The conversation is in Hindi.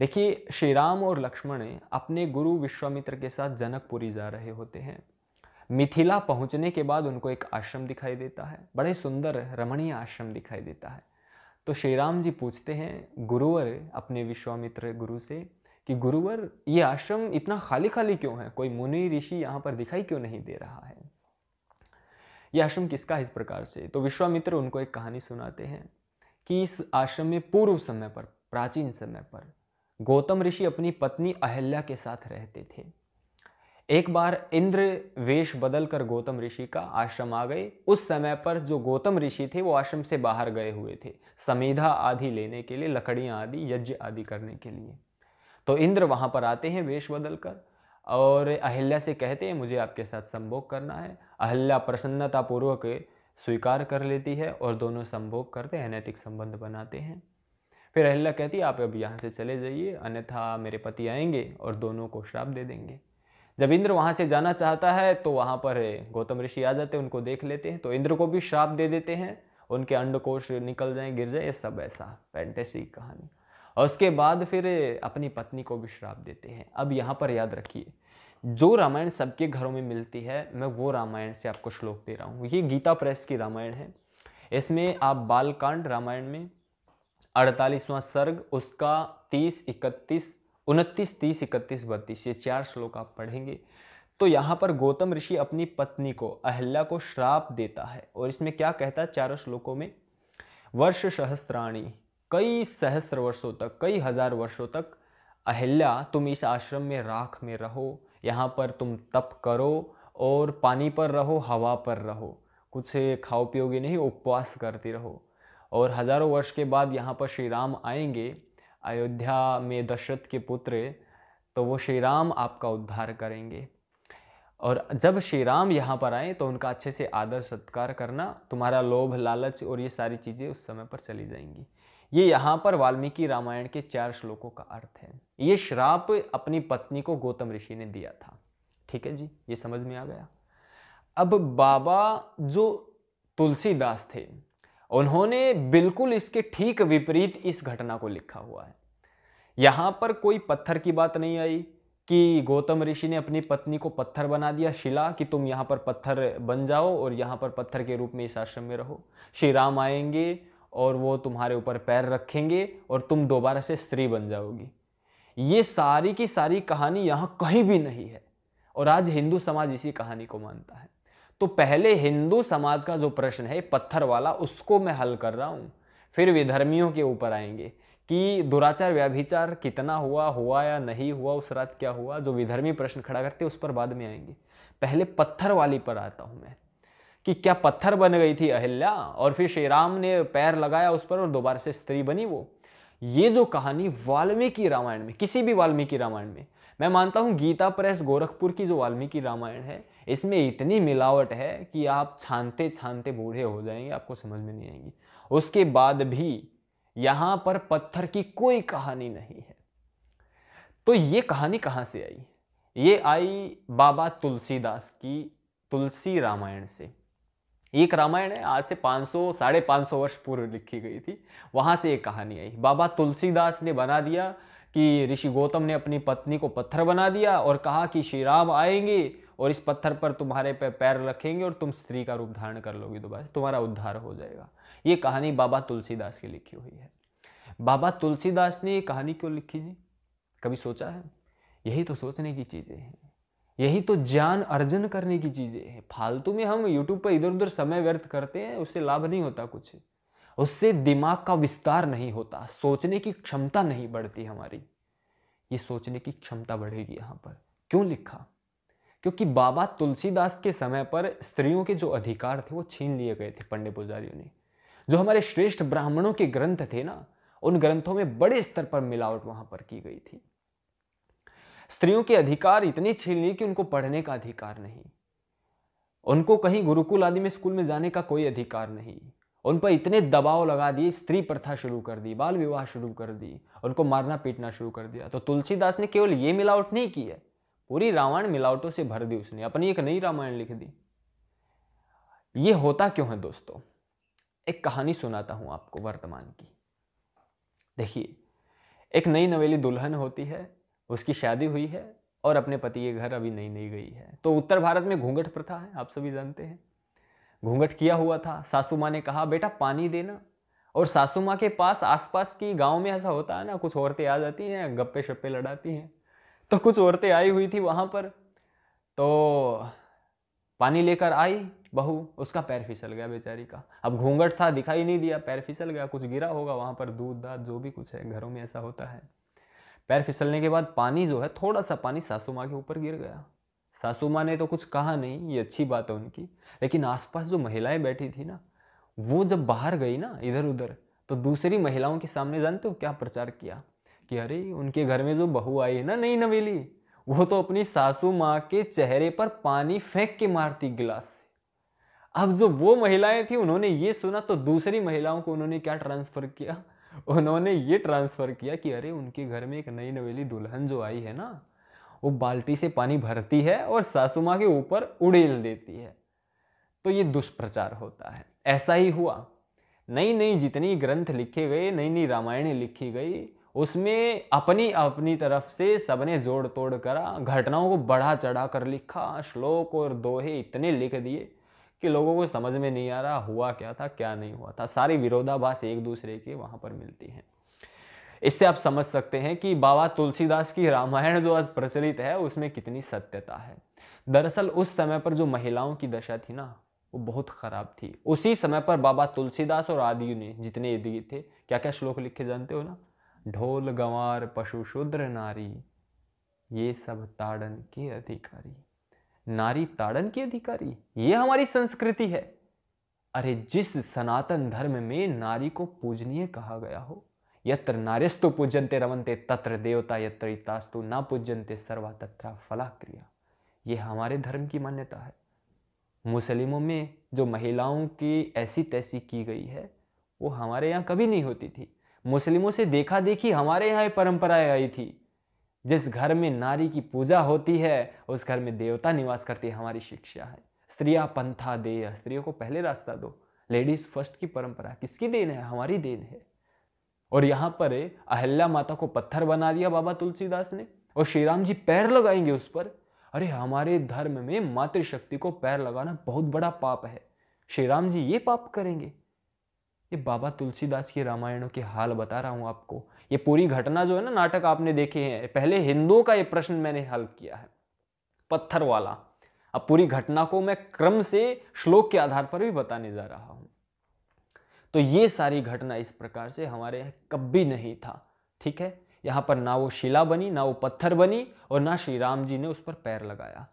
देखिए श्री राम और लक्ष्मण अपने गुरु विश्वामित्र के साथ जनकपुरी जा रहे होते हैं मिथिला पहुंचने के बाद उनको एक आश्रम दिखाई देता है बड़े सुंदर रमणीय आश्रम दिखाई देता है तो श्री राम जी पूछते हैं गुरुवर अपने विश्वामित्र गुरु से कि गुरुवर ये आश्रम इतना खाली खाली क्यों है कोई मुनि ऋषि यहाँ पर दिखाई क्यों नहीं दे रहा है यह आश्रम किसका इस प्रकार से तो विश्वामित्र उनको एक कहानी सुनाते हैं कि इस आश्रम में पूर्व समय पर प्राचीन समय पर गौतम ऋषि अपनी पत्नी अहल्या के साथ रहते थे एक बार इंद्र वेश बदल कर गौतम ऋषि का आश्रम आ गए उस समय पर जो गौतम ऋषि थे वो आश्रम से बाहर गए हुए थे समीधा आदि लेने के लिए लकड़ियाँ आदि यज्ञ आदि करने के लिए तो इंद्र वहाँ पर आते हैं वेश बदल कर और अहल्या से कहते हैं मुझे आपके साथ संभोग करना है अहल्या प्रसन्नतापूर्वक स्वीकार कर लेती है और दोनों संभोग करते हैं नैतिक संबंध बनाते हैं फिर अहिल्या कहती आप अब यहाँ से चले जाइए अन्यथा मेरे पति आएंगे और दोनों को श्राप दे देंगे जब इंद्र वहाँ से जाना चाहता है तो वहाँ पर गौतम ऋषि आ जाते हैं उनको देख लेते हैं तो इंद्र को भी श्राप दे देते हैं उनके अंडकोश निकल जाए गिर जाए ये सब ऐसा फैंटेसी कहानी और उसके बाद फिर अपनी पत्नी को भी श्राप देते हैं अब यहाँ पर याद रखिए जो रामायण सबके घरों में मिलती है मैं वो रामायण से आपको श्लोक दे रहा हूँ ये गीता प्रेस की रामायण है इसमें आप बालकांड रामायण में अड़तालीसवां सर्ग उसका तीस इकतीस उनतीस तीस इकतीस बत्तीस ये चार श्लोक आप पढ़ेंगे तो यहाँ पर गौतम ऋषि अपनी पत्नी को अहल्या को श्राप देता है और इसमें क्या कहता है चारों श्लोकों में वर्ष सहस्त्राणी कई सहस्त्र वर्षों तक कई हजार वर्षों तक अहल्या तुम इस आश्रम में राख में रहो यहाँ पर तुम तप करो और पानी पर रहो हवा पर रहो कुछ खाओ पियोगे नहीं उपवास करती रहो और हज़ारों वर्ष के बाद यहाँ पर श्री राम आएंगे अयोध्या में दशरथ के पुत्र तो वो श्री राम आपका उद्धार करेंगे और जब श्री राम यहाँ पर आए तो उनका अच्छे से आदर सत्कार करना तुम्हारा लोभ लालच और ये सारी चीज़ें उस समय पर चली जाएंगी ये यहाँ पर वाल्मीकि रामायण के चार श्लोकों का अर्थ है ये श्राप अपनी पत्नी को गौतम ऋषि ने दिया था ठीक है जी ये समझ में आ गया अब बाबा जो तुलसीदास थे उन्होंने बिल्कुल इसके ठीक विपरीत इस घटना को लिखा हुआ है यहाँ पर कोई पत्थर की बात नहीं आई कि गौतम ऋषि ने अपनी पत्नी को पत्थर बना दिया शिला कि तुम यहाँ पर पत्थर बन जाओ और यहाँ पर पत्थर के रूप में इस आश्रम में रहो श्री राम आएंगे और वो तुम्हारे ऊपर पैर रखेंगे और तुम दोबारा से स्त्री बन जाओगी ये सारी की सारी कहानी यहाँ कहीं भी नहीं है और आज हिंदू समाज इसी कहानी को मानता है तो पहले हिंदू समाज का जो प्रश्न है पत्थर वाला उसको मैं हल कर रहा हूँ फिर विधर्मियों के ऊपर आएंगे कि दुराचार व्याभिचार कितना हुआ हुआ या नहीं हुआ उस रात क्या हुआ जो विधर्मी प्रश्न खड़ा करते उस पर बाद में आएंगे पहले पत्थर वाली पर आता हूँ मैं कि क्या पत्थर बन गई थी अहिल्या और फिर श्री राम ने पैर लगाया उस पर और दोबारा से स्त्री बनी वो ये जो कहानी वाल्मीकि रामायण में किसी भी वाल्मीकि रामायण में मैं मानता हूँ गीता प्रेस गोरखपुर की जो वाल्मीकि रामायण है इसमें इतनी मिलावट है कि आप छानते छानते बूढ़े हो जाएंगे आपको समझ में नहीं आएगी उसके बाद भी यहाँ पर पत्थर की कोई कहानी नहीं है तो ये कहानी कहाँ से आई ये आई बाबा तुलसीदास की तुलसी रामायण से एक रामायण है आज से 500 साढ़े पाँच वर्ष पूर्व लिखी गई थी वहाँ से एक कहानी आई बाबा तुलसीदास ने बना दिया कि ऋषि गौतम ने अपनी पत्नी को पत्थर बना दिया और कहा कि श्री राम आएंगे और इस पत्थर पर तुम्हारे पे पैर रखेंगे और तुम स्त्री का रूप धारण कर लोगी दोबारा तुम्हारा उद्धार हो जाएगा ये कहानी बाबा तुलसीदास की लिखी हुई है बाबा तुलसीदास ने ये कहानी क्यों लिखी जी कभी सोचा है यही तो सोचने की चीज़ें हैं यही तो ज्ञान अर्जन करने की चीज़ें हैं फालतू में हम यूट्यूब पर इधर उधर समय व्यर्थ करते हैं उससे लाभ नहीं होता कुछ उससे दिमाग का विस्तार नहीं होता सोचने की क्षमता नहीं बढ़ती हमारी ये सोचने की क्षमता बढ़ेगी यहाँ पर क्यों लिखा क्योंकि बाबा तुलसीदास के समय पर स्त्रियों के जो अधिकार थे वो छीन लिए गए थे पंडित पुजारियों ने जो हमारे श्रेष्ठ ब्राह्मणों के ग्रंथ थे ना उन ग्रंथों में बड़े स्तर पर मिलावट वहां पर की गई थी स्त्रियों के अधिकार इतने छीन लिए कि उनको पढ़ने का अधिकार नहीं उनको कहीं गुरुकुल आदि में स्कूल में जाने का कोई अधिकार नहीं उन पर इतने दबाव लगा दिए स्त्री प्रथा शुरू कर दी बाल विवाह शुरू कर दी उनको मारना पीटना शुरू कर दिया तो तुलसीदास ने केवल ये मिलावट नहीं की है पूरी रामायण मिलावटों से भर दी उसने अपनी एक नई रामायण लिख दी ये होता क्यों है दोस्तों एक कहानी सुनाता हूं आपको वर्तमान की देखिए एक नई नवेली दुल्हन होती है उसकी शादी हुई है और अपने पति के घर अभी नई नई गई है तो उत्तर भारत में घूंघट प्रथा है आप सभी जानते हैं घूंघट किया हुआ था सासू माँ ने कहा बेटा पानी देना और सासू माँ के पास आसपास की गांव में ऐसा होता है ना कुछ औरतें आ जाती हैं गप्पे शप्पे लड़ाती हैं तो कुछ औरतें आई हुई थी वहाँ पर तो पानी लेकर आई बहू उसका पैर फिसल गया बेचारी का अब घूंघट था दिखाई नहीं दिया पैर फिसल गया कुछ गिरा होगा वहाँ पर दूध दाद जो भी कुछ है घरों में ऐसा होता है पैर फिसलने के बाद पानी जो है थोड़ा सा पानी सासू माँ के ऊपर गिर गया सासू माँ ने तो कुछ कहा नहीं ये अच्छी बात है उनकी लेकिन आसपास जो महिलाएं बैठी थी ना वो जब बाहर गई ना इधर उधर तो दूसरी महिलाओं के सामने जानते हो क्या प्रचार किया कि अरे उनके घर में जो बहू आई है ना नई नवेली वो तो अपनी सासू माँ के चेहरे पर पानी फेंक के मारती गिलास से अब जो वो महिलाएं थी उन्होंने ये सुना तो दूसरी महिलाओं को उन्होंने क्या ट्रांसफ़र किया उन्होंने ये ट्रांसफ़र किया कि अरे उनके घर में एक नई नवेली दुल्हन जो आई है ना वो बाल्टी से पानी भरती है और सासू माँ के ऊपर उड़ेल देती है तो ये दुष्प्रचार होता है ऐसा ही हुआ नई नई जितनी ग्रंथ लिखे गए नई नई रामायण लिखी गई उसमें अपनी अपनी तरफ से सबने जोड़ तोड़ करा घटनाओं को बढ़ा चढ़ा कर लिखा श्लोक और दोहे इतने लिख दिए कि लोगों को समझ में नहीं आ रहा हुआ क्या था क्या नहीं हुआ था सारी विरोधाभास एक दूसरे के वहाँ पर मिलती हैं इससे आप समझ सकते हैं कि बाबा तुलसीदास की रामायण जो आज प्रचलित है उसमें कितनी सत्यता है दरअसल उस समय पर जो महिलाओं की दशा थी ना वो बहुत खराब थी उसी समय पर बाबा तुलसीदास और आदि ने जितने यदि थे क्या क्या श्लोक लिखे जानते हो ना ढोल गंवार पशु शूद्र नारी ये सब ताड़न के अधिकारी नारी ताड़न की अधिकारी ये हमारी संस्कृति है अरे जिस सनातन धर्म में नारी को पूजनीय कहा गया हो यत्र नारिस्तु पूजनते रवनते तत्र देवता यत्र इतास्तु ना पूजनते सर्वा तथा फला क्रिया ये हमारे धर्म की मान्यता है मुस्लिमों में जो महिलाओं की ऐसी तैसी की गई है वो हमारे यहाँ कभी नहीं होती थी मुस्लिमों से देखा देखी हमारे यहाँ परंपराएं आई थी जिस घर में नारी की पूजा होती है उस घर में देवता निवास करती है हमारी शिक्षा है स्त्रिया पंथा दे स्त्रियों को पहले रास्ता दो लेडीज फर्स्ट की परंपरा किसकी देन है हमारी देन है और यहाँ पर अहल्या माता को पत्थर बना दिया बाबा तुलसीदास ने और श्री राम जी पैर लगाएंगे उस पर अरे हमारे धर्म में मातृशक्ति को पैर लगाना बहुत बड़ा पाप है श्री राम जी ये पाप करेंगे ये बाबा तुलसीदास के रामायणों के हाल बता रहा हूँ आपको ये पूरी घटना जो है ना नाटक आपने देखे हैं पहले हिंदुओं का ये प्रश्न मैंने हल किया है पत्थर वाला अब पूरी घटना को मैं क्रम से श्लोक के आधार पर भी बताने जा रहा हूँ तो ये सारी घटना इस प्रकार से हमारे यहाँ कभी नहीं था ठीक है यहाँ पर ना वो शिला बनी ना वो पत्थर बनी और ना श्री राम जी ने उस पर पैर लगाया